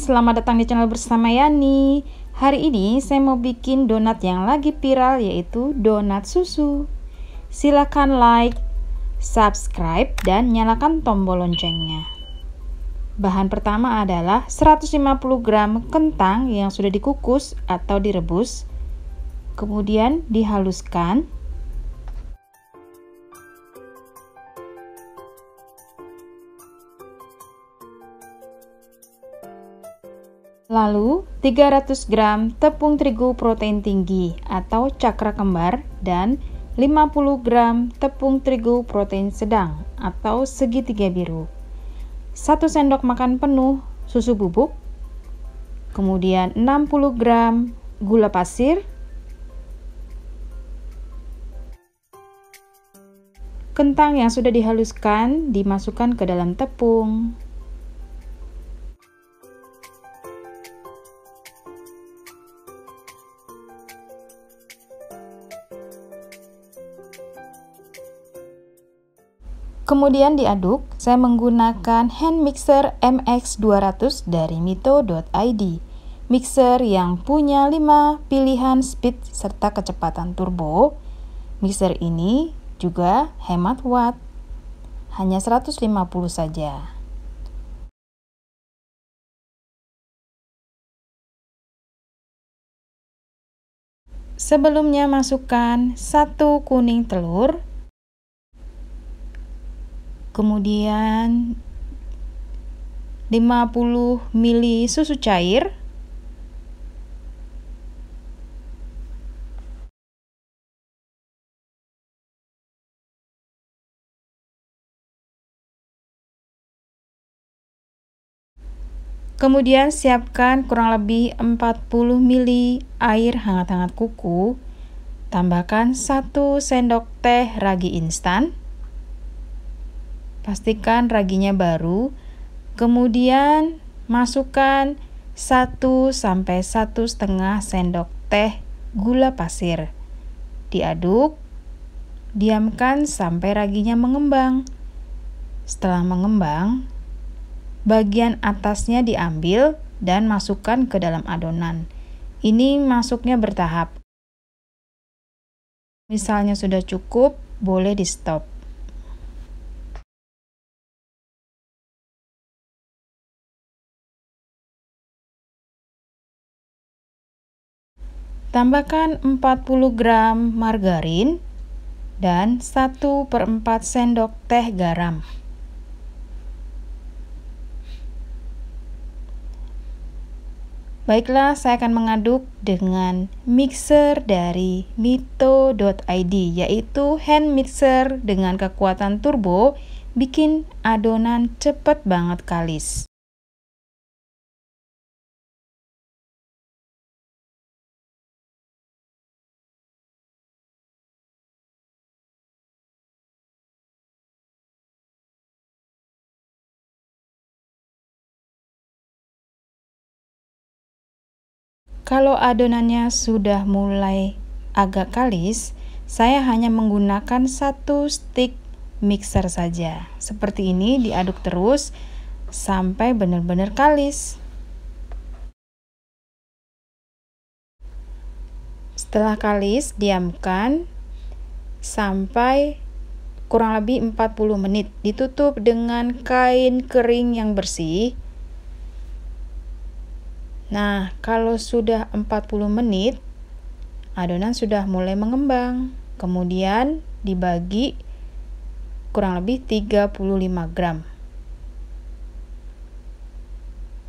selamat datang di channel bersama Yani Hari ini saya mau bikin donat yang lagi viral yaitu donat susu Silakan like, subscribe, dan nyalakan tombol loncengnya Bahan pertama adalah 150 gram kentang yang sudah dikukus atau direbus Kemudian dihaluskan Lalu, 300 gram tepung terigu protein tinggi atau cakra kembar dan 50 gram tepung terigu protein sedang atau segitiga biru. 1 sendok makan penuh susu bubuk. Kemudian 60 gram gula pasir. Kentang yang sudah dihaluskan dimasukkan ke dalam tepung. Kemudian diaduk, saya menggunakan hand mixer MX200 dari mito.id. Mixer yang punya 5 pilihan speed serta kecepatan turbo. Mixer ini juga hemat watt. Hanya 150 saja. Sebelumnya masukkan satu kuning telur kemudian 50 ml susu cair Kemudian siapkan kurang lebih 40 ml air hangat-hangat kuku. Tambahkan 1 sendok teh ragi instan. Pastikan raginya baru. Kemudian masukkan 1 sampai 1 setengah sendok teh gula pasir. Diaduk, diamkan sampai raginya mengembang. Setelah mengembang, bagian atasnya diambil dan masukkan ke dalam adonan. Ini masuknya bertahap. Misalnya sudah cukup, boleh di stop. Tambahkan 40 gram margarin dan 1 per 4 sendok teh garam. Baiklah, saya akan mengaduk dengan mixer dari mito.id yaitu hand mixer dengan kekuatan turbo bikin adonan cepat banget kalis. Kalau adonannya sudah mulai agak kalis, saya hanya menggunakan satu stick mixer saja. Seperti ini diaduk terus sampai benar-benar kalis. Setelah kalis, diamkan sampai kurang lebih 40 menit. Ditutup dengan kain kering yang bersih Nah, kalau sudah 40 menit, adonan sudah mulai mengembang. Kemudian dibagi kurang lebih 35 gram.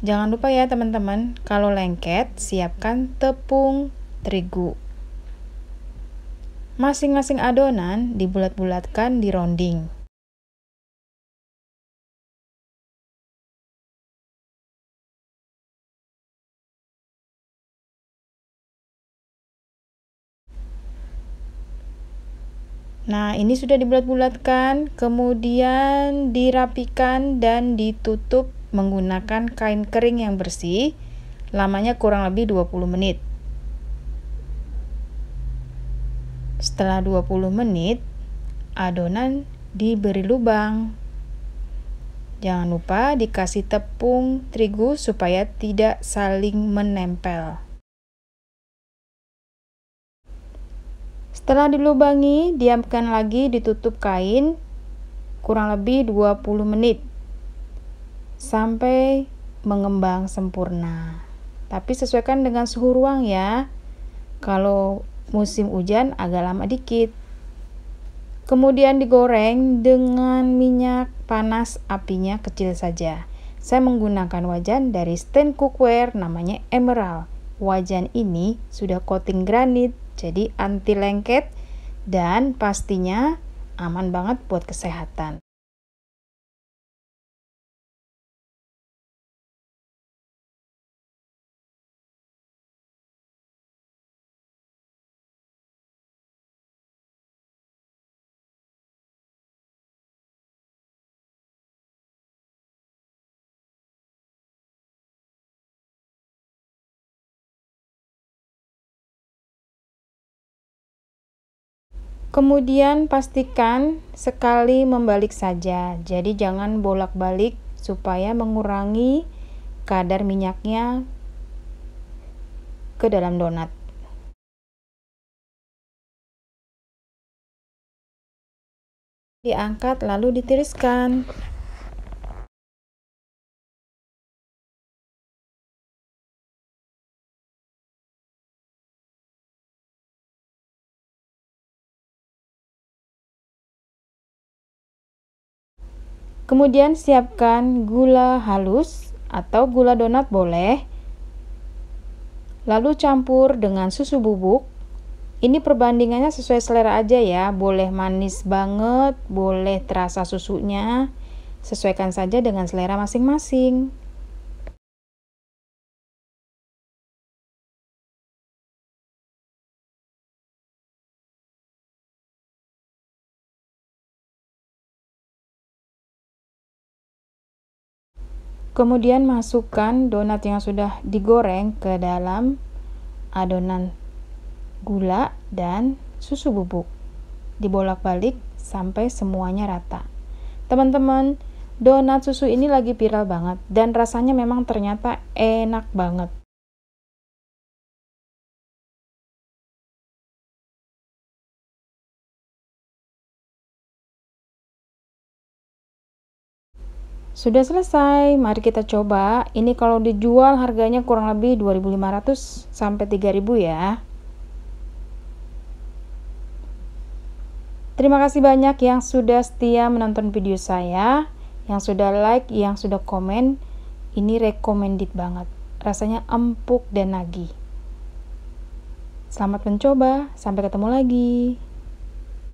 Jangan lupa ya teman-teman, kalau lengket siapkan tepung terigu. Masing-masing adonan dibulat-bulatkan di rounding. Nah, ini sudah dibulat-bulatkan, kemudian dirapikan dan ditutup menggunakan kain kering yang bersih. Lamanya kurang lebih 20 menit. Setelah 20 menit, adonan diberi lubang. Jangan lupa dikasih tepung terigu supaya tidak saling menempel. Setelah dilubangi, diamkan lagi ditutup kain kurang lebih 20 menit sampai mengembang sempurna. Tapi sesuaikan dengan suhu ruang ya. Kalau musim hujan agak lama dikit. Kemudian digoreng dengan minyak panas apinya kecil saja. Saya menggunakan wajan dari stand Cookware namanya Emerald. Wajan ini sudah coating granit jadi anti lengket dan pastinya aman banget buat kesehatan. Kemudian pastikan sekali membalik saja. Jadi jangan bolak-balik supaya mengurangi kadar minyaknya ke dalam donat. Diangkat lalu ditiriskan. Kemudian siapkan gula halus atau gula donat boleh. Lalu campur dengan susu bubuk. Ini perbandingannya sesuai selera aja ya. Boleh manis banget, boleh terasa susunya. Sesuaikan saja dengan selera masing-masing. Kemudian masukkan donat yang sudah digoreng ke dalam adonan gula dan susu bubuk. Dibolak-balik sampai semuanya rata. Teman-teman, donat susu ini lagi viral banget dan rasanya memang ternyata enak banget. Sudah selesai, mari kita coba. Ini kalau dijual harganya kurang lebih 2.500 sampai 3.000 ya. Terima kasih banyak yang sudah setia menonton video saya, yang sudah like, yang sudah komen. Ini recommended banget. Rasanya empuk dan nagih. Selamat mencoba, sampai ketemu lagi.